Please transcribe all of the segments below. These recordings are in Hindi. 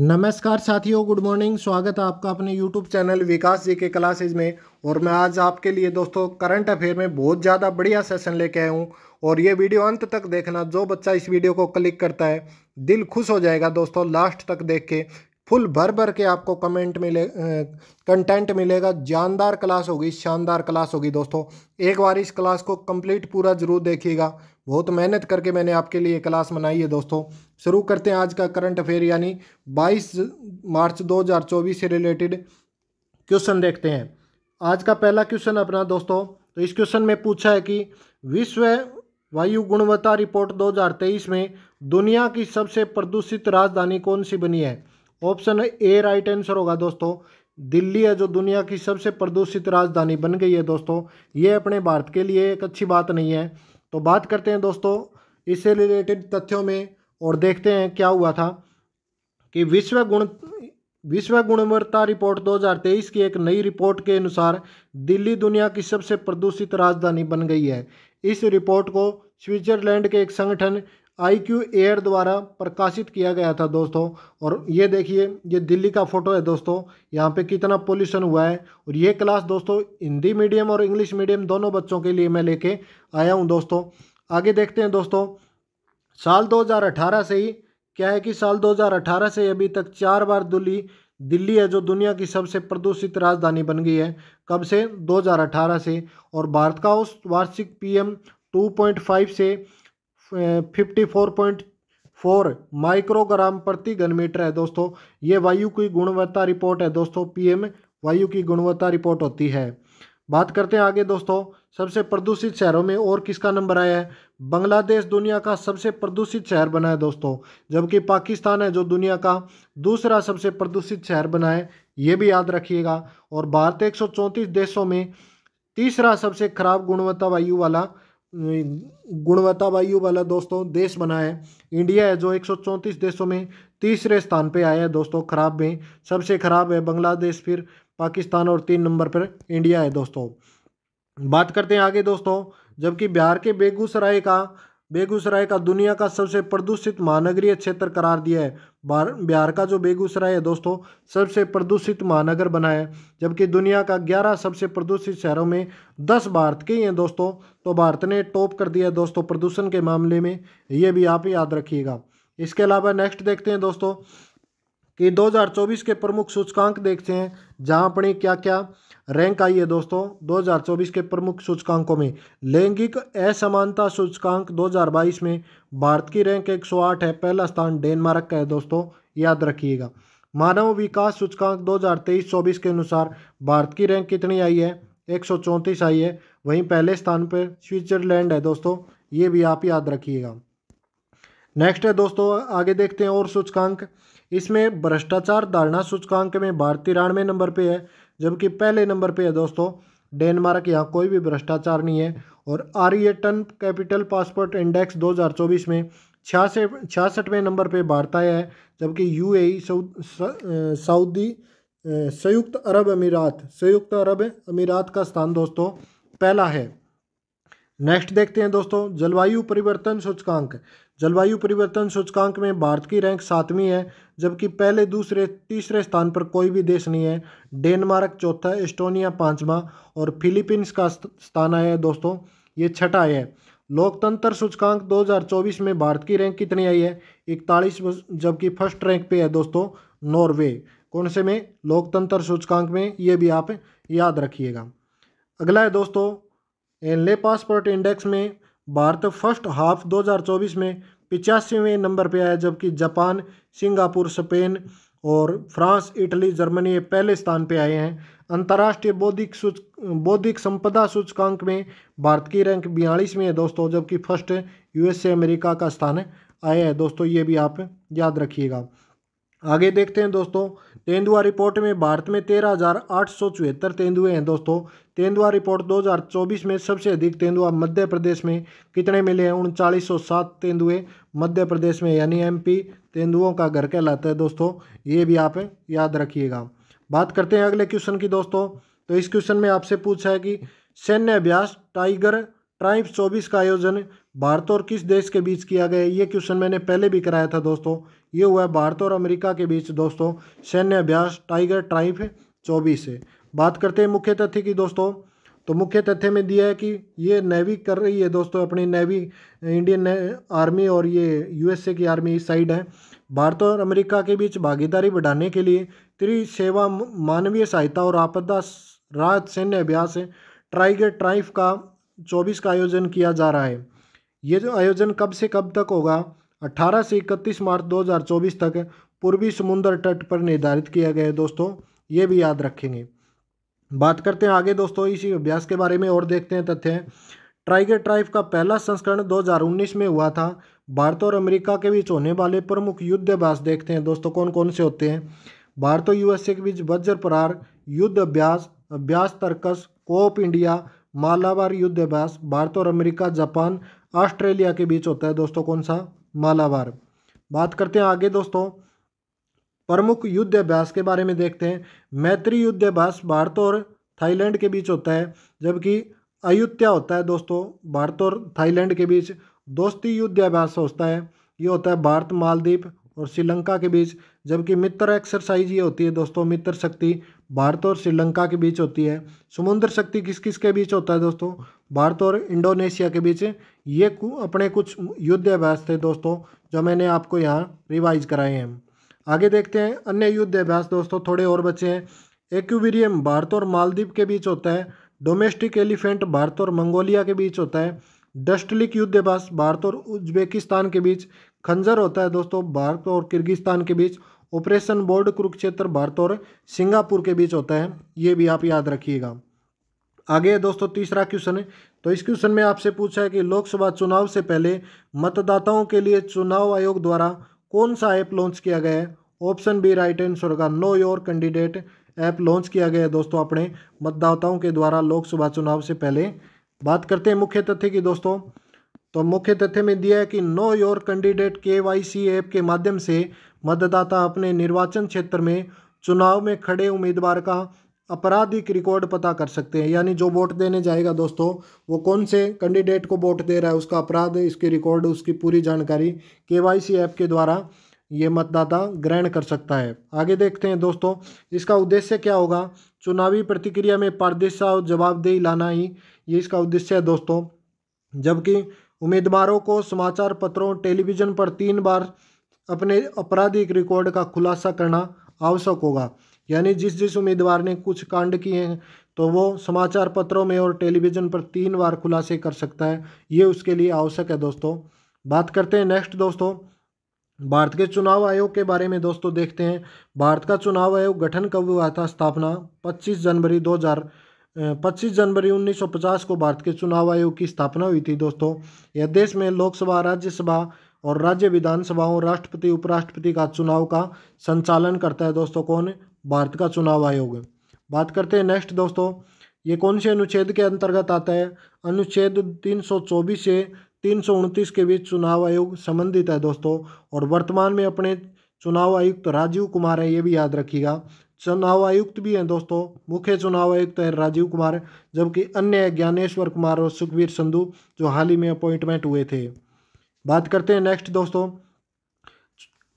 नमस्कार साथियों गुड मॉर्निंग स्वागत है आपका अपने यूट्यूब चैनल विकास जी के क्लासेज में और मैं आज आपके लिए दोस्तों करंट अफेयर में बहुत ज़्यादा बढ़िया सेशन लेके आया हूँ और ये वीडियो अंत तक देखना जो बच्चा इस वीडियो को क्लिक करता है दिल खुश हो जाएगा दोस्तों लास्ट तक देख के फुल भर भर के आपको कमेंट मिले कंटेंट मिलेगा जानदार क्लास होगी शानदार क्लास होगी दोस्तों एक बार इस क्लास को कंप्लीट पूरा जरूर देखिएगा बहुत मेहनत करके मैंने आपके लिए क्लास बनाई है दोस्तों शुरू करते हैं आज का करंट अफेयर यानी 22 मार्च 2024 से रिलेटेड क्वेश्चन देखते हैं आज का पहला क्वेश्चन अपना दोस्तों तो इस क्वेश्चन में पूछा है कि विश्व वायु गुणवत्ता रिपोर्ट 2023 में दुनिया की सबसे प्रदूषित राजधानी कौन सी बनी है ऑप्शन ए राइट आंसर होगा दोस्तों दिल्ली है जो दुनिया की सबसे प्रदूषित राजधानी बन गई है दोस्तों ये अपने भारत के लिए एक अच्छी बात नहीं है तो बात करते हैं दोस्तों इससे रिलेटेड तथ्यों में और देखते हैं क्या हुआ था कि विश्व गुण विश्व गुणवत्ता रिपोर्ट 2023 की एक नई रिपोर्ट के अनुसार दिल्ली दुनिया की सबसे प्रदूषित राजधानी बन गई है इस रिपोर्ट को स्विट्जरलैंड के एक संगठन आई क्यू एयर द्वारा प्रकाशित किया गया था दोस्तों और ये देखिए ये दिल्ली का फोटो है दोस्तों यहाँ पे कितना पोल्यूशन हुआ है और ये क्लास दोस्तों हिंदी मीडियम और इंग्लिश मीडियम दोनों बच्चों के लिए मैं लेके आया हूँ दोस्तों आगे देखते हैं दोस्तों साल 2018 से ही क्या है कि साल 2018 से अभी तक चार बार दिल्ली दिल्ली है जो दुनिया की सबसे प्रदूषित राजधानी बन गई है कब से दो से और भारत का उस वार्षिक पॉइंट फाइव से fifty four point four microgram प्रति घन मीटर है दोस्तों ये वायु की गुणवत्ता रिपोर्ट है दोस्तों पीएम वायु की गुणवत्ता रिपोर्ट होती है बात करते हैं आगे दोस्तों सबसे प्रदूषित शहरों में और किसका नंबर आया है बांग्लादेश दुनिया का सबसे प्रदूषित शहर बना है दोस्तों जबकि पाकिस्तान है जो दुनिया का दूसरा सबसे प्रदूषित शहर बना है ये भी याद रखिएगा और भारत एक देशों में तीसरा सबसे खराब गुणवत्ता वायु वाला गुणवत्ता वायु वाला दोस्तों देश बना है इंडिया है जो एक देशों में तीसरे स्थान पे आया है दोस्तों खराब में सबसे खराब है बांग्लादेश फिर पाकिस्तान और तीन नंबर पर इंडिया है दोस्तों बात करते हैं आगे दोस्तों जबकि बिहार के बेगूसराय का बेगूसराय का दुनिया का सबसे प्रदूषित महानगरीय क्षेत्र करार दिया है बिहार का जो बेगूसराय है दोस्तों सबसे प्रदूषित महानगर बना है जबकि दुनिया का 11 सबसे प्रदूषित शहरों में 10 भारत के ही हैं दोस्तों तो भारत ने टॉप कर दिया है दोस्तों प्रदूषण के मामले में ये भी आप याद रखिएगा इसके अलावा नेक्स्ट देखते हैं दोस्तों कि 2024 के प्रमुख सूचकांक देखते हैं जहां अपनी क्या क्या रैंक आई है दोस्तों 2024 के प्रमुख सूचकांकों में लैंगिक असमानता सूचकांक 2022 में भारत की रैंक 108 है पहला स्थान डेनमार्क का है दोस्तों याद रखिएगा मानव विकास सूचकांक 2023-24 के अनुसार भारत की रैंक कितनी आई है एक आई है वहीं पहले स्थान पर स्विट्जरलैंड है दोस्तों ये भी आप याद रखिएगा नेक्स्ट है दोस्तों आगे देखते हैं और सूचकांक इसमें भ्रष्टाचार धारणा सूचकांक में भारत तिरानवे नंबर पे है जबकि पहले नंबर पे है दोस्तों डेनमार्क यहाँ कोई भी भ्रष्टाचार नहीं है और आर्यटन कैपिटल पासपोर्ट इंडेक्स 2024 में छियासठ छियासठवें नंबर पे भारत आया है जबकि ए सऊदी संयुक्त अरब अमीरात संयुक्त अरब अमीरात का स्थान दोस्तों पहला है नेक्स्ट देखते हैं दोस्तों जलवायु परिवर्तन सूचकांक जलवायु परिवर्तन सूचकांक में भारत की रैंक सातवीं है जबकि पहले दूसरे तीसरे स्थान पर कोई भी देश नहीं है डेनमार्क चौथा एस्टोनिया पाँचवा और फिलीपींस का स्थान आया है दोस्तों ये छठा है लोकतंत्र सूचकांक 2024 में भारत की रैंक कितनी आई है इकतालीस जबकि फर्स्ट रैंक पे है दोस्तों नॉर्वे कौन से में लोकतंत्र सूचकांक में ये भी आप याद रखिएगा अगला है दोस्तों ले पासपोर्ट इंडेक्स में भारत फर्स्ट हाफ 2024 में पिचासीवें नंबर पर आया जबकि जापान सिंगापुर स्पेन और फ्रांस इटली जर्मनी ये पहले स्थान पे आए हैं अंतर्राष्ट्रीय बौद्धिक सूच बौद्धिक संपदा सूचकांक में भारत की रैंक बयालीसवीं है दोस्तों जबकि फर्स्ट यूएसए अमेरिका का स्थान आया है दोस्तों ये भी आप याद रखिएगा आगे देखते हैं दोस्तों तेंदुआ रिपोर्ट में भारत में तेरह हज़ार आठ सौ चौहत्तर तेंदुए हैं दोस्तों तेंदुआ रिपोर्ट 2024 में सबसे अधिक तेंदुआ मध्य प्रदेश में कितने मिले हैं उनचालीस सौ सात तेंदुए मध्य प्रदेश में यानी एमपी तेंदुओं का घर कहलाता है दोस्तों ये भी आप याद रखिएगा बात करते हैं अगले क्वेश्चन की दोस्तों तो इस क्वेश्चन में आपसे पूछा है कि सैन्य अभ्यास टाइगर ट्राइप चौबीस का आयोजन भारत और किस देश के बीच किया गया ये क्वेश्चन मैंने पहले भी कराया था दोस्तों ये हुआ है भारत और अमेरिका के बीच दोस्तों सैन्य अभ्यास टाइगर ट्राइप चौबीस है बात करते हैं मुख्य तथ्य की दोस्तों तो मुख्य तथ्य में दिया है कि ये नेवी कर रही है दोस्तों अपनी नेवी इंडियन ने, आर्मी और ये यूएसए की आर्मी इस साइड है भारत और अमेरिका के बीच भागीदारी बढ़ाने के लिए त्रि सेवा मानवीय सहायता और आपदा राहत सैन्य अभ्यास ट्राइगर ट्राइफ का चौबीस का आयोजन किया जा रहा है ये जो आयोजन कब से कब तक होगा 18 से 31 मार्च 2024 तक पूर्वी समुद्र तट पर निर्धारित किया गया है दोस्तों ये भी याद रखेंगे बात करते हैं आगे दोस्तों इसी अभ्यास के बारे में और देखते हैं तथ्य ट्राइगर ट्राइव का पहला संस्करण 2019 में हुआ था भारत और अमेरिका के बीच होने वाले प्रमुख युद्ध अभ्यास देखते हैं दोस्तों कौन कौन से होते हैं भारत और यूएसए के बीच वज्र प्रार युद्ध अभ्यास अभ्यास तर्कस कोप इंडिया मालावार युद्ध अभ्यास भारत और अमेरिका जापान ऑस्ट्रेलिया के बीच होता है दोस्तों कौन सा मालावार बात करते हैं आगे दोस्तों प्रमुख युद्ध अभ्यास के बारे में देखते हैं मैत्री युद्ध अभ्यास भारत और थाईलैंड के बीच होता है जबकि अयोध्या होता है दोस्तों भारत और थाईलैंड के बीच दोस्ती युद्ध अभ्यास होता है ये होता है भारत मालदीप और श्रीलंका के बीच जबकि मित्र एक्सरसाइज ये होती है दोस्तों मित्र शक्ति भारत और श्रीलंका के बीच होती है समुद्र शक्ति किस किस के बीच होता है दोस्तों भारत और इंडोनेशिया के बीच ये कु, अपने कुछ युद्ध अभ्यास थे दोस्तों जो मैंने आपको यहाँ रिवाइज कराए हैं आगे देखते हैं अन्य युद्ध अभ्यास दोस्तों थोड़े और बचे हैं एक्यूबीरियम भारत और मालदीव के बीच होता है डोमेस्टिक एलिफेंट भारत और मंगोलिया के बीच होता है डस्टलिक युद्ध अभ्यास भारत और उज्बेकिस्तान के बीच खंजर होता है दोस्तों भारत और किर्गिस्तान के बीच ऑपरेशन बोर्ड कुरुक्षेत्र भारत और सिंगापुर के बीच होता है ये भी आप याद रखिएगा आगे दोस्तों तीसरा क्वेश्चन है तो इस क्वेश्चन में आपसे पूछा है कि लोकसभा चुनाव से पहले मतदाताओं के लिए चुनाव आयोग द्वारा कौन सा ऐप लॉन्च किया गया है ऑप्शन बी राइट आंसर होगा know your candidate app launch किया गया है दोस्तों अपने मतदाताओं के द्वारा लोकसभा चुनाव से पहले बात करते हैं मुख्य तथ्य की दोस्तों तो मुख्य तथ्य में दिया है कि know your candidate K Y C app के माध्यम से मतदाता अपने निर्वाचन क्षेत्र में चुनाव में खड़े उम्मीदवार का आपराधिक रिकॉर्ड पता कर सकते हैं यानी जो वोट देने जाएगा दोस्तों वो कौन से कैंडिडेट को वोट दे रहा है उसका अपराध इसके रिकॉर्ड उसकी पूरी जानकारी केवाईसी ऐप के द्वारा ये मतदाता ग्रहण कर सकता है आगे देखते हैं दोस्तों इसका उद्देश्य क्या होगा चुनावी प्रतिक्रिया में पारदर्शिता और जवाबदेही लाना ही ये इसका उद्देश्य है दोस्तों जबकि उम्मीदवारों को समाचार पत्रों टेलीविज़न पर तीन बार अपने आपराधिक रिकॉर्ड का खुलासा करना आवश्यक होगा यानी जिस जिस उम्मीदवार ने कुछ कांड किए हैं तो वो समाचार पत्रों में और टेलीविज़न पर तीन बार खुलासे कर सकता है ये उसके लिए आवश्यक है दोस्तों बात करते हैं नेक्स्ट दोस्तों भारत के चुनाव आयोग के बारे में दोस्तों देखते हैं भारत का चुनाव आयोग गठन कब हुआ था स्थापना 25 जनवरी 2000 25 जनवरी 1950 को भारत के चुनाव आयोग की स्थापना हुई थी दोस्तों यह देश में लोकसभा राज्यसभा और राज्य विधानसभाओं राष्ट्रपति उपराष्ट्रपति का चुनाव का संचालन करता है दोस्तों कौन भारत का चुनाव आयोग बात करते हैं नेक्स्ट दोस्तों ये कौन से अनुच्छेद के अंतर्गत आता है अनुच्छेद 324 से तीन के बीच चुनाव आयोग संबंधित है दोस्तों और वर्तमान में अपने चुनाव आयुक्त राजीव कुमार है ये भी याद रखिएगा चुनाव आयुक्त भी हैं दोस्तों मुख्य चुनाव आयुक्त है राजीव कुमार जबकि अन्य ज्ञानेश्वर कुमार और सुखबीर संधू जो हाल ही में अपॉइंटमेंट हुए थे बात करते हैं नेक्स्ट दोस्तों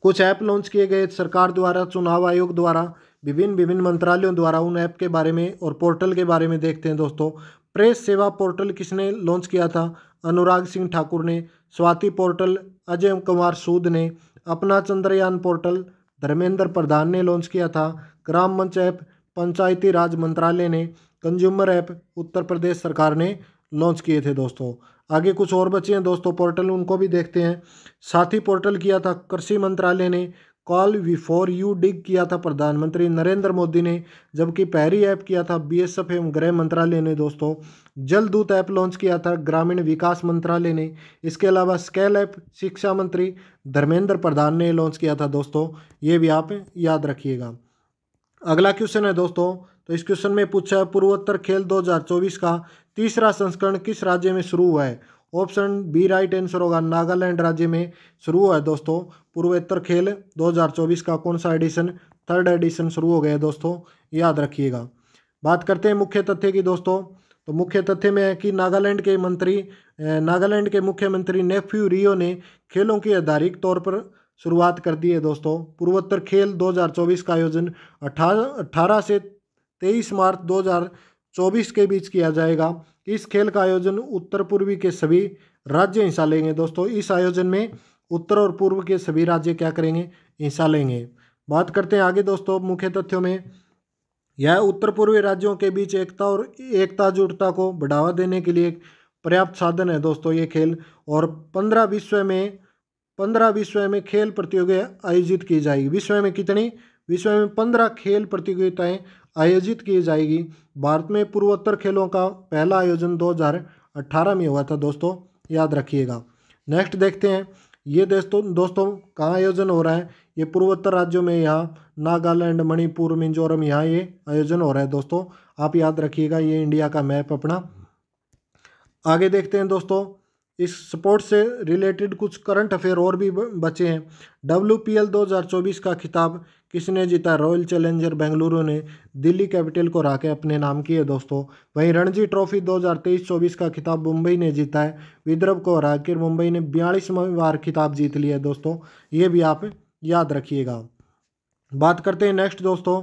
कुछ ऐप लॉन्च किए गए सरकार द्वारा चुनाव आयोग द्वारा विभिन्न विभिन्न मंत्रालयों द्वारा उन ऐप के बारे में और पोर्टल के बारे में देखते हैं दोस्तों प्रेस सेवा पोर्टल किसने लॉन्च किया था अनुराग सिंह ठाकुर ने स्वाति पोर्टल अजय कुमार सूद ने अपना चंद्रयान पोर्टल धर्मेंद्र प्रधान ने लॉन्च किया था ग्राम मंच ऐप पंचायती राज मंत्रालय ने कंज्यूमर ऐप उत्तर प्रदेश सरकार ने लॉन्च किए थे दोस्तों आगे कुछ और बचे हैं दोस्तों पोर्टल उनको भी देखते हैं साथ ही पोर्टल किया था कृषि मंत्रालय ने कॉल फॉर यू डिग किया था प्रधानमंत्री नरेंद्र मोदी ने जबकि पैरी ऐप किया था बीएसएफ एवं गृह मंत्रालय ने दोस्तों जल दूत ऐप लॉन्च किया था ग्रामीण विकास मंत्रालय ने इसके अलावा स्केल ऐप शिक्षा मंत्री धर्मेंद्र प्रधान ने लॉन्च किया था दोस्तों ये भी आप याद रखिएगा अगला क्वेश्चन है दोस्तों तो इस क्वेश्चन में पूछा है पूर्वोत्तर खेल 2024 का तीसरा संस्करण किस राज्य में शुरू हुआ है ऑप्शन बी राइट आंसर होगा नागालैंड राज्य में शुरू हुआ है दोस्तों पूर्वोत्तर खेल 2024 का कौन सा एडिशन थर्ड एडिशन शुरू हो गया है दोस्तों याद रखिएगा बात करते हैं मुख्य तथ्य की दोस्तों तो मुख्य तथ्य में है कि नागालैंड के मंत्री नागालैंड के मुख्यमंत्री नेफ्यू रियो ने खेलों की आधारित तौर पर शुरुआत कर दी है दोस्तों पूर्वोत्तर खेल 2024 का आयोजन अठारह से 23 मार्च चौबीस के बीच किया जाएगा इस खेल का आयोजन उत्तर पूर्वी के सभी राज्य हिस्सा लेंगे दोस्तों इस आयोजन में उत्तर और पूर्व के सभी राज्य क्या करेंगे हिस्सा लेंगे बात करते हैं आगे दोस्तों मुख्य तथ्यों में यह उत्तर पूर्वी राज्यों के बीच एकता और एकता जुटता को बढ़ावा देने के लिए पर्याप्त साधन है दोस्तों ये खेल और पंद्रह विश्व में पंद्रह विश्व में खेल प्रतियोगिता आयोजित की जाएगी विश्व में कितनी विश्व में पंद्रह खेल प्रतियोगिताएं आयोजित की जाएगी भारत में पूर्वोत्तर खेलों का पहला आयोजन 2018 में हुआ था दोस्तों याद रखिएगा नेक्स्ट देखते हैं ये दोस्तों दोस्तों कहाँ आयोजन हो रहा है ये पूर्वोत्तर राज्यों में यहाँ नागालैंड मणिपुर मिजोरम यहाँ ये आयोजन हो रहा है दोस्तों आप याद रखिएगा ये इंडिया का मैप अपना आगे देखते हैं दोस्तों इस स्पोर्ट्स से रिलेटेड कुछ करंट अफेयर और भी बचे हैं डब्ल्यू पी एल दो हज़ार चौबीस का खिताब किसने जीता रॉयल चैलेंजर बेंगलुरु ने दिल्ली कैपिटल को राके अपने नाम किए दोस्तों वहीं रणजी ट्रॉफी 2023-24 का खिताब मुंबई ने जीता है विदर्भ को हराकर मुंबई ने बयालीसवीं बार खिताब जीत लिया है दोस्तों ये भी आप याद रखिएगा बात करते हैं नेक्स्ट दोस्तों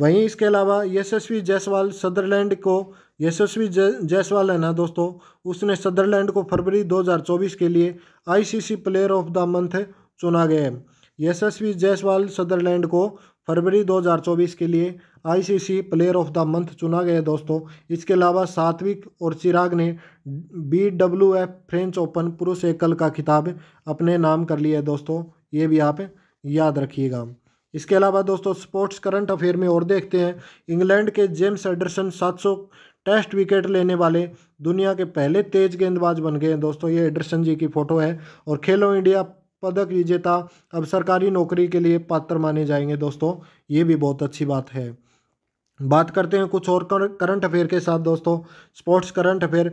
वहीं इसके अलावा यशस्वी जायसवाल सदरलैंड को यशस्वी जायसवाल है ना दोस्तों उसने सदरलैंड को फरवरी 2024 के लिए ICC player of the month चुना गया है यशस्वी जायसवाल सदरलैंड को फरवरी 2024 के लिए ICC player of the month चुना गया दोस्तों इसके अलावा सात्विक और चिराग ने B W F French Open पुरुष एकल का खिताब अपने नाम कर लिया है दोस्तों ये भी आप याद रखिएगा इसके अलावा दोस्तों स्पोर्ट्स करंट अफेयर में और देखते हैं इंग्लैंड के जेम्स एडरसन सात टेस्ट विकेट लेने वाले दुनिया के पहले तेज गेंदबाज बन गए हैं दोस्तों ये एडरसन जी की फ़ोटो है और खेलो इंडिया पदक विजेता अब सरकारी नौकरी के लिए पात्र माने जाएंगे दोस्तों ये भी बहुत अच्छी बात है बात करते हैं कुछ और करंट अफेयर के साथ दोस्तों sports current affair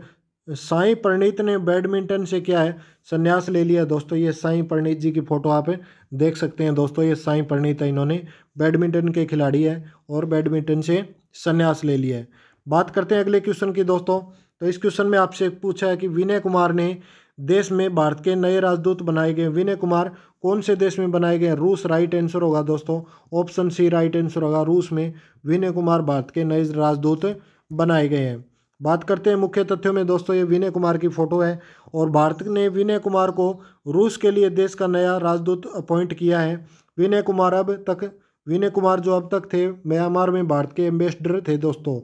Sai Praneeth ने बैडमिंटन से क्या है संन्यास ले लिया दोस्तों ये साई प्रणीत जी की फ़ोटो आप देख सकते हैं दोस्तों ये साई प्रणीत है इन्होंने बैडमिंटन के खिलाड़ी है और बैडमिंटन से संन्यास ले लिया है बात करते हैं अगले क्वेश्चन की दोस्तों तो इस क्वेश्चन में आपसे पूछा है कि विनय कुमार ने देश में भारत के नए राजदूत बनाए गए विनय कुमार कौन से देश में बनाए गए रूस राइट आंसर होगा दोस्तों ऑप्शन सी राइट आंसर होगा रूस में विनय कुमार भारत के नए राजदूत बनाए गए हैं बात करते हैं मुख्य तथ्यों में दोस्तों ये विनय कुमार की फ़ोटो है और भारत ने विनय कुमार को रूस के लिए देश का नया राजदूत अपॉइंट किया है विनय कुमार अब तक विनय कुमार जो अब तक थे म्यांमार में भारत के एम्बेसडर थे दोस्तों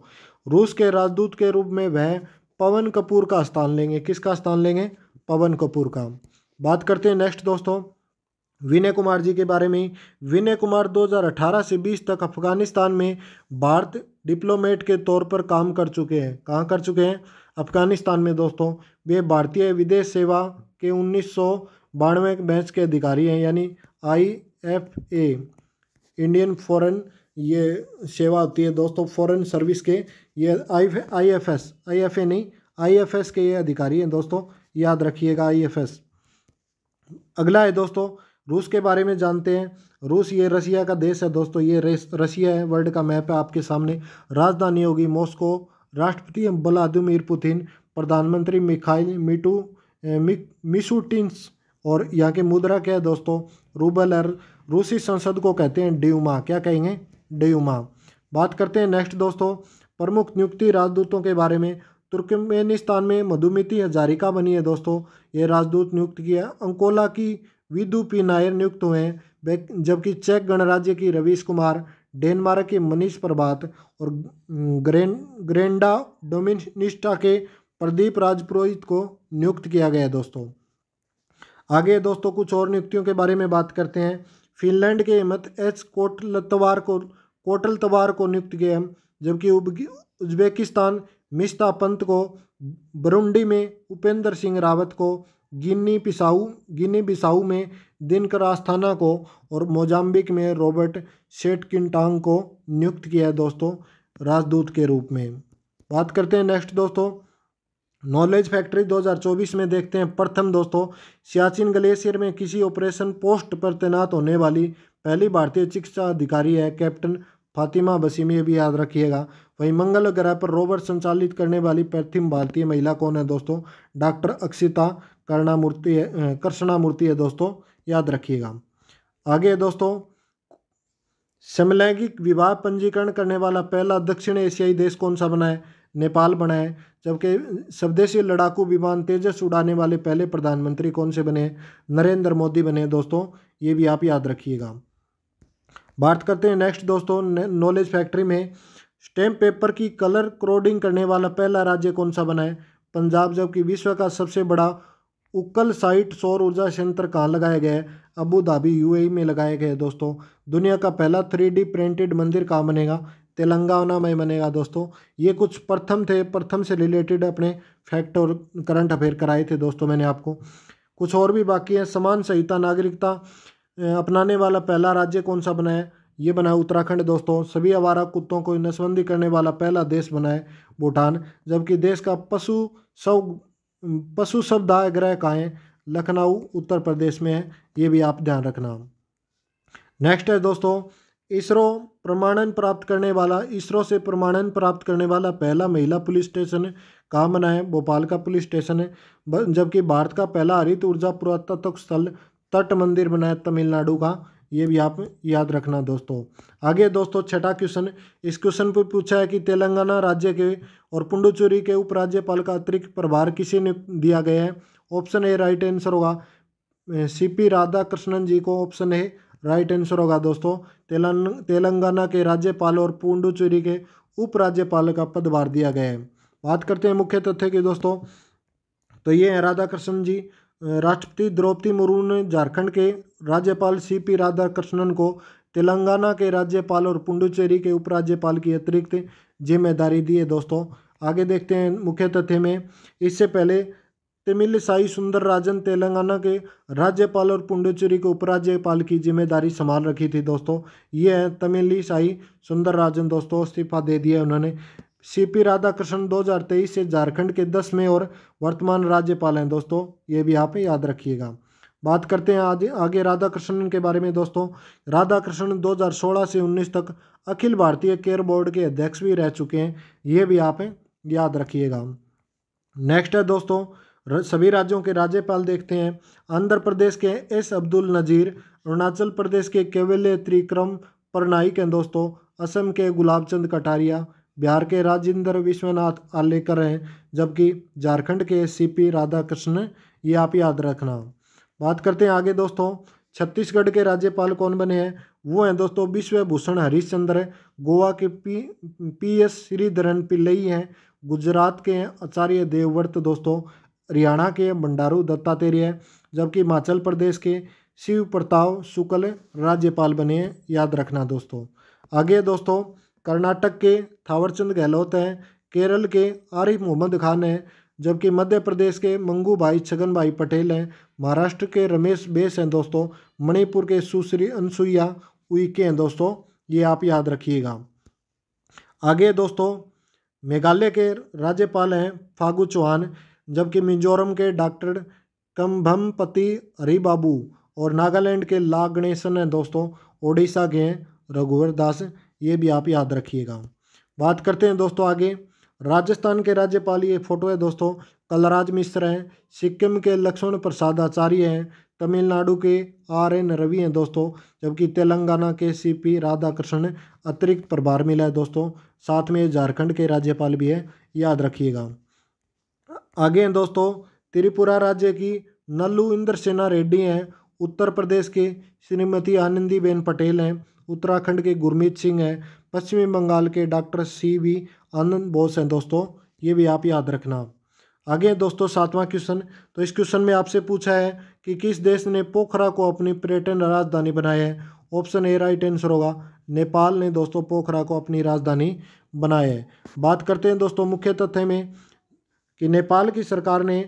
रूस के राजदूत के रूप में वह पवन कपूर का स्थान लेंगे किसका स्थान लेंगे पवन कपूर का बात करते हैं नेक्स्ट दोस्तों विनय कुमार जी के बारे में विनय कुमार 2018 से 20 तक अफगानिस्तान में भारत डिप्लोमेट के तौर पर काम कर चुके हैं कहाँ कर चुके हैं अफगानिस्तान में दोस्तों वे भारतीय विदेश सेवा के उन्नीस सौ बानवे बैच के अधिकारी हैं यानी I F A Indian foreign ये सेवा होती है दोस्तों फॉरेन सर्विस के ये I I F S I F A नहीं आई एफ एस के ये अधिकारी हैं दोस्तों याद रखिएगा आईएफएस अगला है दोस्तों रूस के बारे में जानते हैं रूस ये रसिया का देश है दोस्तों ये रसिया है वर्ल्ड का मैप है आपके सामने राजधानी होगी मॉस्को राष्ट्रपति व्लादिमिर पुतिन प्रधानमंत्री मिखाइल मिटू मि, और यहाँ के मुद्रा क्या है दोस्तों रूबल है रूसी संसद को कहते हैं ड्यूमा क्या कहेंगे ड्यूमा बात करते हैं नेक्स्ट दोस्तों प्रमुख नियुक्ति राजदूतों के बारे में तुर्कमेनिस्तान में मधुमिति हजारिका बनी है दोस्तों ये राजदूत नियुक्त किया अंकोला की विदु पी नायर नियुक्त हुए हैं जबकि चेक गणराज्य की रवीश कुमार डेनमार्क के मनीष प्रभात और ग्रेन ग्रेंडा डोमिनिस्टा के प्रदीप राजपुरोहित को नियुक्त किया गया है दोस्तों आगे दोस्तों कुछ और नियुक्तियों के बारे में बात करते हैं फिनलैंड के हिम्मत एच कोटलतवार को कोटलतवार को नियुक्त किया जबकि उज्बेकिस्तान मिश्ता पंत को बरुंडी में उपेंद्र सिंह रावत को गिनी पिसाऊ गिनी बिसाऊ में दिनकर आस्थाना को और मोजाम्बिक में रॉबर्ट सेट किंटांग को नियुक्त किया है दोस्तों राजदूत के रूप में बात करते हैं नेक्स्ट दोस्तों नॉलेज फैक्ट्री 2024 में देखते हैं प्रथम दोस्तों सियाचिन ग्लेशियर में किसी ऑपरेशन पोस्ट पर तैनात होने वाली पहली भारतीय चिकित्सा अधिकारी है कैप्टन फातिमा बसीमी भी याद रखिएगा वहीं मंगल ग्रह पर रोवर संचालित करने वाली प्रथम भारतीय महिला कौन है दोस्तों डॉक्टर अक्षिता कर्णामूर्ति कृष्णामूर्ति है दोस्तों याद रखिएगा आगे दोस्तों समलैंगिक विवाह पंजीकरण करने वाला पहला दक्षिण एशियाई देश कौन सा बना है नेपाल बना है जबकि स्वदेशी लड़ाकू विमान तेजस उड़ाने वाले पहले प्रधानमंत्री कौन से बने नरेंद्र मोदी बने दोस्तों ये भी आप याद रखिएगा बात करते हैं नेक्स्ट दोस्तों नॉलेज फैक्ट्री में स्टैम्प पेपर की कलर क्रोडिंग करने वाला पहला राज्य कौन सा बना है पंजाब जबकि विश्व का सबसे बड़ा उक्कल साइट सौर ऊर्जा संयंत्र कहाँ लगाया गया है अबू धाबी यूएई में लगाया गया है दोस्तों दुनिया का पहला थ्री प्रिंटेड मंदिर कहाँ बनेगा तेलंगाना में बनेगा दोस्तों ये कुछ प्रथम थे प्रथम से रिलेटेड अपने फैक्ट और करंट अफेयर कराए थे दोस्तों मैंने आपको कुछ और भी बाकी है समान संहिता नागरिकता अपनाने वाला पहला राज्य कौन सा बनाया है ये बना उत्तराखंड दोस्तों सभी आवारा कुत्तों को नसबंदी करने वाला पहला देश बना है भूटान जबकि देश का पशु सब पशु ग्रह गाय लखनऊ उत्तर प्रदेश में है ये भी आप ध्यान रखना नेक्स्ट है दोस्तों इसरो प्रमाणन प्राप्त करने वाला इसरो से प्रमाणन प्राप्त करने वाला पहला महिला पुलिस स्टेशन कहाँ बना है भोपाल का पुलिस स्टेशन है जबकि भारत का पहला हरित ऊर्जा पुरातत्व स्थल तट मंदिर बना है तमिलनाडु का ये भी आप याद रखना दोस्तों आगे दोस्तों छठा क्वेश्चन इस क्वेश्चन पर पूछा है कि तेलंगाना राज्य के और पुंडुचेरी के उपराज्यपाल का अतिरिक्त प्रभार किसी ने दिया गया है ऑप्शन ए राइट आंसर होगा सी पी राधा कृष्णन जी को ऑप्शन ए राइट आंसर होगा दोस्तों तेलंग तेलंगाना के राज्यपाल और पुंडुचेरी के उपराज्यपाल का पदभार दिया गया है बात करते हैं मुख्य तथ्य की दोस्तों तो ये हैं राधा कृष्ण जी राष्ट्रपति द्रौपदी मुर्मू ने झारखंड के राज्यपाल सी पी राधाकृष्णन को तेलंगाना के राज्यपाल और पुंडुचेरी के उपराज्यपाल की अतिरिक्त जिम्मेदारी दी है दोस्तों आगे देखते हैं मुख्य तथ्य में इससे पहले तमिल साई सुंदर राजन तेलंगाना के राज्यपाल और पुंडुचेरी के उपराज्यपाल की जिम्मेदारी संभाल रखी थी दोस्तों ये है तमिली साई सुंदर राजन दोस्तों इस्तीफा दे दिया उन्होंने सीपी राधाकृष्णन 2023 से झारखंड के दस में और वर्तमान राज्यपाल हैं दोस्तों ये भी आप याद रखिएगा बात करते हैं आज आगे राधा कृष्णन के बारे में दोस्तों राधा कृष्णन 2016 से 19 तक अखिल भारतीय केयर बोर्ड के अध्यक्ष भी रह चुके हैं ये भी आप याद रखिएगा नेक्स्ट है दोस्तों सभी राज्यों के राज्यपाल देखते हैं आंध्र प्रदेश के एस अब्दुल नज़ीर अरुणाचल प्रदेश के केवल्य त्रिक्रम परनाइक हैं दोस्तों असम के गुलाब चंद कटारिया बिहार के राजेंद्र विश्वनाथ आलेकर हैं जबकि झारखंड के सीपी राधाकृष्ण ये आप याद रखना बात करते हैं आगे दोस्तों छत्तीसगढ़ के राज्यपाल कौन बने हैं वो हैं दोस्तों विश्वभूषण हरिश्चंद्र गोवा के P P S Sreedharan Pillai हैं गुजरात के आचार्य देवव्रत दोस्तों हरियाणा के बंडारू दत्तात्रेय है जबकि हिमाचल प्रदेश के शिव प्रताप शुक्ल राज्यपाल बने याद रखना दोस्तों आगे दोस्तों कर्नाटक के थावरचंद गहलोत हैं केरल के आरिफ मोहम्मद खान हैं जबकि मध्य प्रदेश के मंगू भाई छगन भाई पटेल हैं महाराष्ट्र के रमेश बेस हैं दोस्तों मणिपुर के सुश्री अनसुईया उइके हैं दोस्तों ये आप याद रखिएगा आगे दोस्तों मेघालय के राज्यपाल हैं फागू चौहान जबकि मिजोरम के डॉक्टर कम्भमपति हरिबाबू और नागालैंड के ला गणेशन हैं दोस्तों ओडिशा के हैं रघुवर दास ये भी आप याद रखिएगा बात करते हैं दोस्तों आगे राजस्थान के राज्यपाल ये फोटो है दोस्तों कलराज मिश्र हैं सिक्किम के लक्ष्मण प्रसाद आचार्य हैं तमिलनाडु के आर एन रवि हैं दोस्तों जबकि तेलंगाना के सी पी राधाकृष्ण अतिरिक्त प्रभार मिला है दोस्तों साथ में झारखंड के राज्यपाल भी है याद रखिएगा आगे हैं दोस्तों त्रिपुरा राज्य की नल्लू इंद्र सेना रेड्डी हैं उत्तर प्रदेश के श्रीमती आनंदीबेन पटेल हैं उत्तराखंड के गुरमीत सिंह हैं पश्चिमी बंगाल के doctor C V Ananda Bose हैं दोस्तों ये भी आप याद रखना आगे दोस्तों सातवां क्वेश्चन तो इस क्वेश्चन में आपसे पूछा है कि किस देश ने पोखरा को अपनी पर्यटन राजधानी बनाया है ऑप्शन ए राइट आंसर होगा नेपाल ने दोस्तों पोखरा को अपनी राजधानी बनाया है बात करते हैं दोस्तों मुख्य तथ्य में कि नेपाल की सरकार ने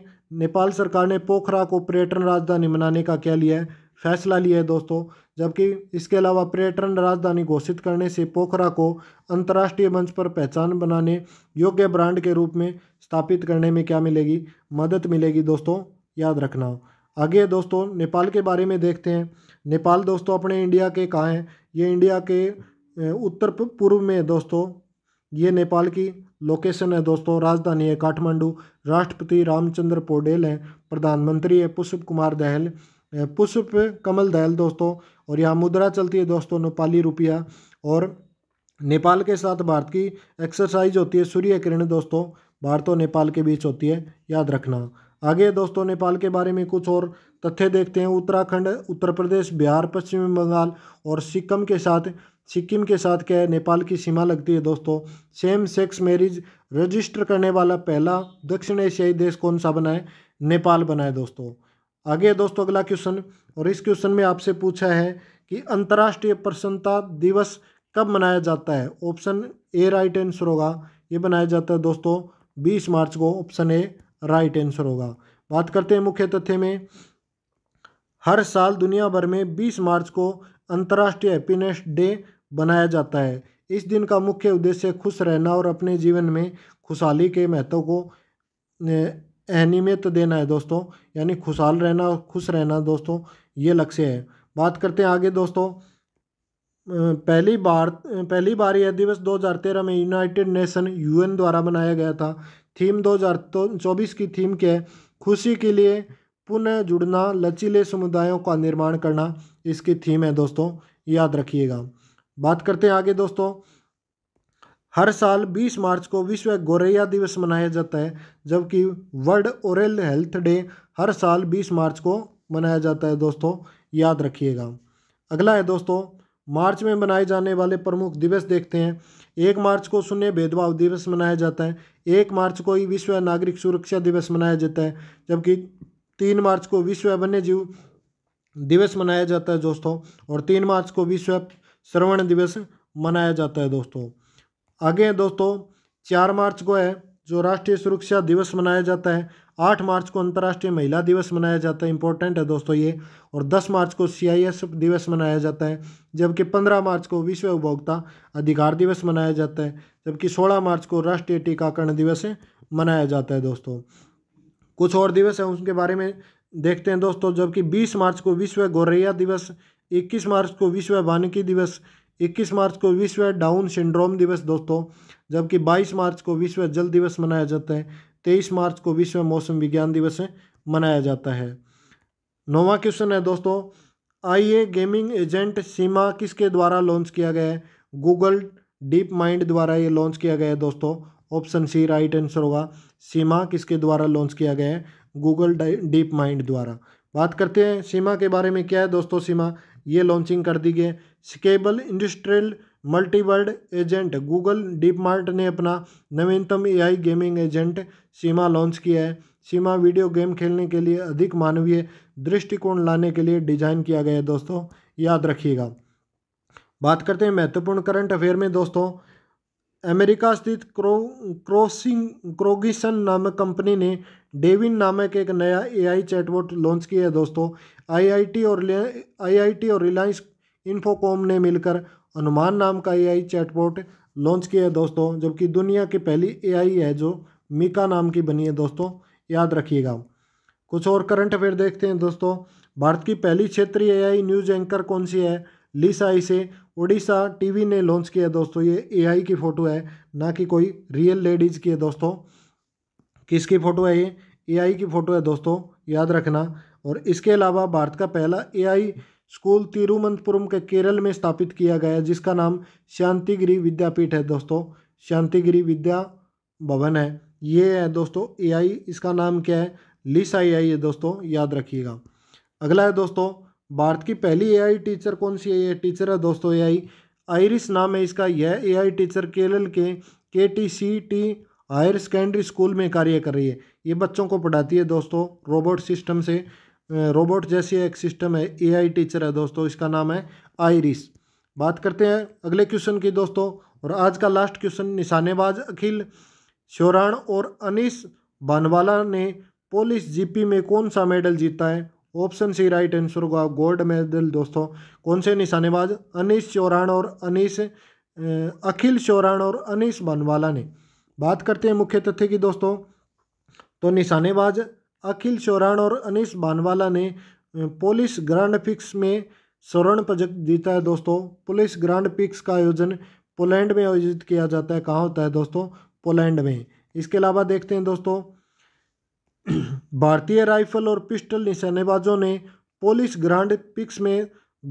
नेपाल सरकार ने पोखरा को पर्यटन राजधानी बनाने का क्या लिया है फैसला लिया है दोस्तों जबकि इसके अलावा पर्यटन राजधानी घोषित करने से पोखरा को अंतर्राष्ट्रीय मंच पर पहचान बनाने योग्य ब्रांड के रूप में स्थापित करने में क्या मिलेगी मदद मिलेगी दोस्तों याद रखना आगे दोस्तों नेपाल के बारे में देखते हैं नेपाल दोस्तों अपने इंडिया के कहाँ हैं ये इंडिया के उत्तर पूर्व में दोस्तों ये नेपाल की लोकेशन है दोस्तों राजधानी है काठमांडू राष्ट्रपति रामचंद्र पोडेल हैं प्रधानमंत्री है पुष्प कुमार दहल पुष्प कमल दहल दोस्तों और यहाँ मुद्रा चलती है दोस्तों नेपाली रुपया और नेपाल के साथ भारत की एक्सरसाइज होती है सूर्य किरण दोस्तों भारत और नेपाल के बीच होती है याद रखना आगे दोस्तों नेपाल के बारे में कुछ और तथ्य देखते हैं उत्तराखंड उत्तर प्रदेश बिहार पश्चिम बंगाल और सिक्किम के साथ सिक्किम के साथ क्या है नेपाल की सीमा लगती है दोस्तों सेम सेक्स मैरिज रजिस्टर करने वाला पहला दक्षिण एशियाई देश कौन सा बना है नेपाल बना है दोस्तों आगे दोस्तों अगला क्वेश्चन और इस क्वेश्चन में आपसे पूछा है कि अंतर्राष्ट्रीय प्रसन्नता दिवस कब मनाया जाता है ऑप्शन ए राइट आंसर होगा ये मनाया जाता है दोस्तों बीस मार्च को ऑप्शन ए राइट आंसर होगा बात करते हैं मुख्य तथ्य में हर साल दुनिया भर में बीस मार्च को अंतर्राष्ट्रीय हैप्पीनेस डे बनाया जाता है इस दिन का मुख्य उद्देश्य खुश रहना और अपने जीवन में खुशहाली के महत्व को अहमियत देना है दोस्तों यानी खुशहाल रहना खुश रहना दोस्तों ये लक्ष्य है बात करते हैं आगे दोस्तों पहली बार पहली बार यह दिवस 2013 में यूनाइटेड नेशन यूएन द्वारा बनाया गया था थीम 2024 की थीम क्या है खुशी के लिए पुनः जुड़ना लचीले समुदायों का निर्माण करना इसकी थीम है दोस्तों याद रखिएगा बात करते हैं आगे दोस्तों हर साल 20 मार्च को विश्व गोरैया दिवस मनाया जाता है जबकि वर्ल्ड ओरल हेल्थ डे हर साल 20 मार्च को मनाया जाता है दोस्तों याद रखिएगा अगला है दोस्तों मार्च में मनाए जाने वाले प्रमुख दिवस देखते हैं एक मार्च को शून्य भेदभाव दिवस मनाया जाता है एक मार्च को ही विश्व नागरिक सुरक्षा दिवस मनाया जाता है जबकि तीन मार्च को विश्व वन्य जीव दिवस मनाया जाता है दोस्तों और तीन मार्च को विश्व श्रवण दिवस मनाया जाता है दोस्तों आगे हैं दोस्तों चार मार्च को है जो राष्ट्रीय सुरक्षा दिवस मनाया जाता है आठ मार्च को अंतर्राष्ट्रीय महिला दिवस मनाया जाता है इंपॉर्टेंट है दोस्तों ये और दस मार्च को सी दिवस मनाया जाता है जबकि पंद्रह मार्च को विश्व उपभोक्ता अधिकार दिवस मनाया जाता है जबकि सोलह मार्च को राष्ट्रीय टीकाकरण दिवस मनाया जाता है दोस्तों कुछ और दिवस हैं उनके बारे में देखते हैं दोस्तों जबकि बीस मार्च को विश्व गौरैया दिवस इक्कीस मार्च को विश्व वानिकी दिवस 21 मार्च को विश्व डाउन सिंड्रोम दिवस दोस्तों जबकि 22 मार्च को विश्व जल दिवस मनाया जाता है 23 मार्च को विश्व मौसम विज्ञान दिवस मनाया जाता है नौवा क्वेश्चन है दोस्तों आईए गेमिंग एजेंट सीमा किसके द्वारा लॉन्च किया गया है गूगल डीप माइंड द्वारा ये लॉन्च किया गया है दोस्तों ऑप्शन सी राइट आंसर होगा सीमा किसके द्वारा लॉन्च किया गया है गूगल डीप माइंड द्वारा बात करते हैं सीमा के बारे में क्या है दोस्तों सीमा ये लॉन्चिंग कर दी गई scalable industrial multiworld agent Google DeepMind ने अपना नवीनतम AI gaming agent SIMA launch किया है सीमा वीडियो गेम खेलने के लिए अधिक मानवीय दृष्टिकोण लाने के लिए डिजाइन किया गया है दोस्तों याद रखिएगा बात करते हैं महत्वपूर्ण करंट अफेयर में दोस्तों अमेरिका स्थित क्रो क्रोसिंग क्रोगिसन नामक कंपनी ने डेविन नामक एक नया एआई चैटबॉट लॉन्च किया है दोस्तों आईआईटी और आईआईटी और रिलायंस इन्फोकॉम ने मिलकर अनुमान नाम का आई चैटबॉट लॉन्च किया है दोस्तों जबकि दुनिया की पहली आई है जो मीका नाम की बनी है दोस्तों याद रखिएगा कुछ और करंट अफेयर देखते हैं दोस्तों भारत की पहली क्षेत्रीय एआई न्यूज एंकर कौन सी है लिसाई से टी टीवी ने लॉन्च किया है दोस्तों ये एआई की फ़ोटो है ना कि कोई रियल लेडीज़ की है दोस्तों किसकी फ़ोटो है ये एआई की फ़ोटो है दोस्तों याद रखना और इसके अलावा भारत का पहला एआई स्कूल तिरुवनंतपुरम के केरल में स्थापित किया गया जिसका नाम शांतिगिरी विद्यापीठ है दोस्तों शांतिगिरी विद्या भवन है ये है दोस्तों एआई इसका नाम क्या है लिस आई आई है दोस्तों याद रखिएगा अगला है दोस्तों भारत की पहली एआई टीचर कौन सी है ये टीचर है दोस्तों आई आयरिस नाम है इसका यह ए टीचर केरल के K T C T higher secondary school में कार्य कर रही है ये बच्चों को पढ़ाती है दोस्तों रोबोट सिस्टम से रोबोट जैसी एक सिस्टम है एआई टीचर है दोस्तों इसका नाम है आयरिस बात करते हैं अगले क्वेश्चन की दोस्तों और आज का लास्ट क्वेश्चन निशानेबाज अखिल श्योराण और अनिस बानवाला ने पोलिस जीपी में कौन सा मेडल जीता है ऑप्शन सी राइट आंसर होगा गोल्ड मेडल दोस्तों कौन से निशानेबाज अनिस चौराण और अनिस अखिल चौराण और अनिस बनवाला ने बात करते हैं मुख्य तथ्य की दोस्तों तो निशानेबाज अखिल चौराण और अनिश बानवाला ने पुलिस ग्रांड पिक्स में स्वर्ण पदक जीता है दोस्तों पुलिस ग्रांड पिक्स का आयोजन पोलैंड में आयोजित किया जाता है कहाँ होता है दोस्तों पोलैंड में इसके अलावा देखते हैं दोस्तों भारतीय राइफल और पिस्टल निशानेबाजों ने पोलिश ग्रांड पिक्स में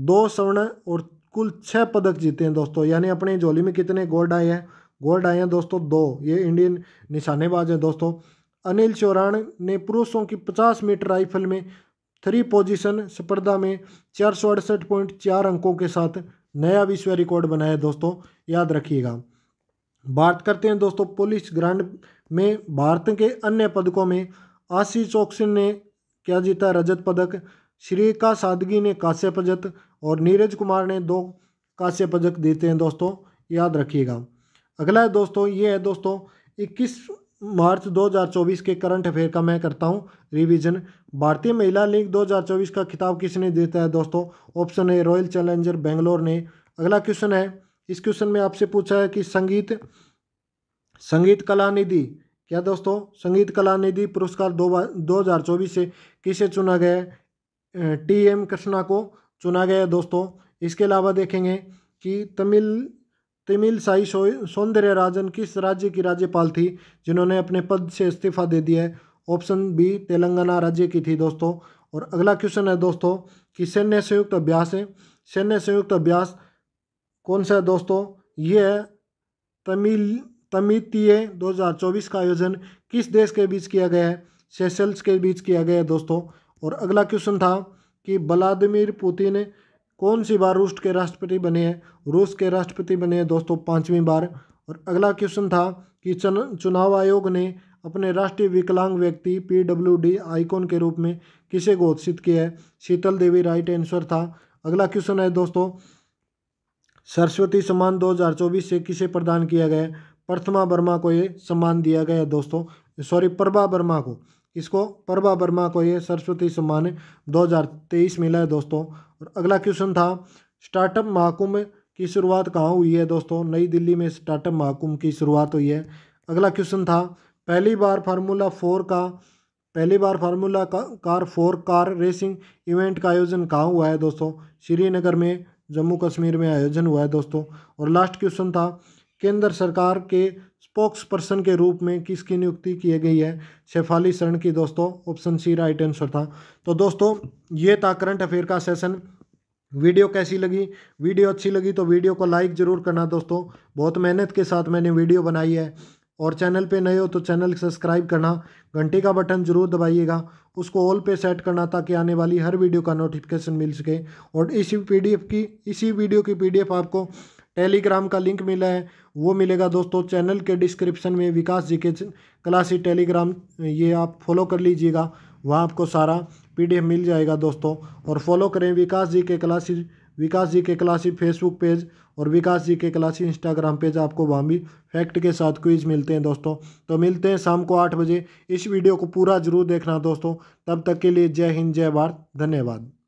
दो स्वर्ण और कुल छः पदक जीते हैं दोस्तों यानी अपने जोली में कितने गोल्ड आए हैं गोल्ड आए हैं दोस्तों दो ये इंडियन निशानेबाज हैं दोस्तों अनिल चौरान ने पुरुषों की 50 मीटर राइफल में थ्री पोजीशन स्पर्धा में चार सौ अड़सठ पॉइंट चार अंकों के साथ नया विश्व रिकॉर्ड बनाया दोस्तों याद रखिएगा बात करते हैं दोस्तों पुलिस ग्रांड में भारत के अन्य पदकों में आशीष चौकसिन ने क्या जीता रजत पदक श्रीका सादगी ने कांस्य पदक और नीरज कुमार ने दो कांस्य पदक देते हैं दोस्तों याद रखिएगा अगला है दोस्तों ये है दोस्तों इक्कीस मार्च 2024 के करंट अफेयर का मैं करता हूं रिवीजन भारतीय महिला लीग 2024 का खिताब किसने जीता है दोस्तों ऑप्शन है रॉयल चैलेंजर बेंगलोर ने अगला क्वेश्चन है इस क्वेश्चन में आपसे पूछा है कि संगीत संगीत कला निधि क्या दोस्तों संगीत कला निधि पुरस्कार दो दो हज़ार चौबीस से किसे चुना गया है टी एम कृष्णा को चुना गया है दोस्तों इसके अलावा देखेंगे कि तमिल तिमिल साई सौंदर्य राजन किस राज्य की राज्यपाल थी जिन्होंने अपने पद से इस्तीफा दे दिया है ऑप्शन बी तेलंगाना राज्य की थी दोस्तों और अगला क्वेश्चन है दोस्तों कि सैन्य संयुक्त अभ्यास है सैन्य संयुक्त अभ्यास कौन सा है दोस्तों ये है तमिल तमितीय 2024 का आयोजन किस देश के बीच किया गया है सेशल्स के बीच किया गया है दोस्तों और अगला क्वेश्चन था कि व्लादिमिर पुतिन कौन सी बार रूस के राष्ट्रपति बने हैं रूस के राष्ट्रपति बने हैं दोस्तों पाँचवीं बार और अगला क्वेश्चन था कि चुनाव आयोग ने अपने राष्ट्रीय विकलांग व्यक्ति पीडब्ल्यूडी आइकॉन के रूप में किसे घोषित किया है शीतल देवी राइट आंसर था अगला क्वेश्चन है दोस्तों सरस्वती सम्मान 2024 से किसे प्रदान किया गया प्रथमा वर्मा को ये सम्मान दिया गया है दोस्तों सॉरी प्रभा वर्मा को इसको प्रभा वर्मा को ये सरस्वती सम्मान 2023 मिला है दोस्तों और अगला क्वेश्चन था स्टार्टअप महाकुंभ की शुरुआत कहाँ हुई है दोस्तों नई दिल्ली में स्टार्टअप महाकुंभ की शुरुआत हुई है अगला क्वेश्चन था पहली बार फार्मूला फोर का पहली बार फार्मूला का, car four car racing event का आयोजन कहाँ हुआ है दोस्तों श्रीनगर में जम्मू कश्मीर में आयोजन हुआ है दोस्तों और लास्ट क्वेश्चन था केंद्र सरकार के स्पोक्स पर्सन के रूप में किसकी नियुक्ति की गई है शेफाली शरण की दोस्तों ऑप्शन सी राइट आंसर था तो दोस्तों ये था करंट अफेयर का सेशन वीडियो कैसी लगी वीडियो अच्छी लगी तो वीडियो को लाइक ज़रूर करना दोस्तों बहुत मेहनत के साथ मैंने वीडियो बनाई है और चैनल पे नए हो तो चैनल सब्सक्राइब करना घंटे का बटन ज़रूर दबाइएगा उसको ऑल पे सेट करना ताकि आने वाली हर वीडियो का नोटिफिकेशन मिल सके और इसी पीडीएफ की इसी वीडियो की पीडीएफ आपको टेलीग्राम का लिंक मिला है वो मिलेगा दोस्तों चैनल के डिस्क्रिप्शन में विकास जी के क्लासी टेलीग्राम ये आप फॉलो कर लीजिएगा वहाँ आपको सारा पीडीएफ मिल जाएगा दोस्तों और फॉलो करें विकास जी के क्लासी विकास जी के क्लासी फेसबुक पेज और विकास जी के क्लासी इंस्टाग्राम पेज आपको वहाँ भी फैक्ट के साथ क्विज मिलते हैं दोस्तों तो मिलते हैं शाम को आठ बजे इस वीडियो को पूरा जरूर देखना दोस्तों तब तक के लिए जय हिंद जय भारत धन्यवाद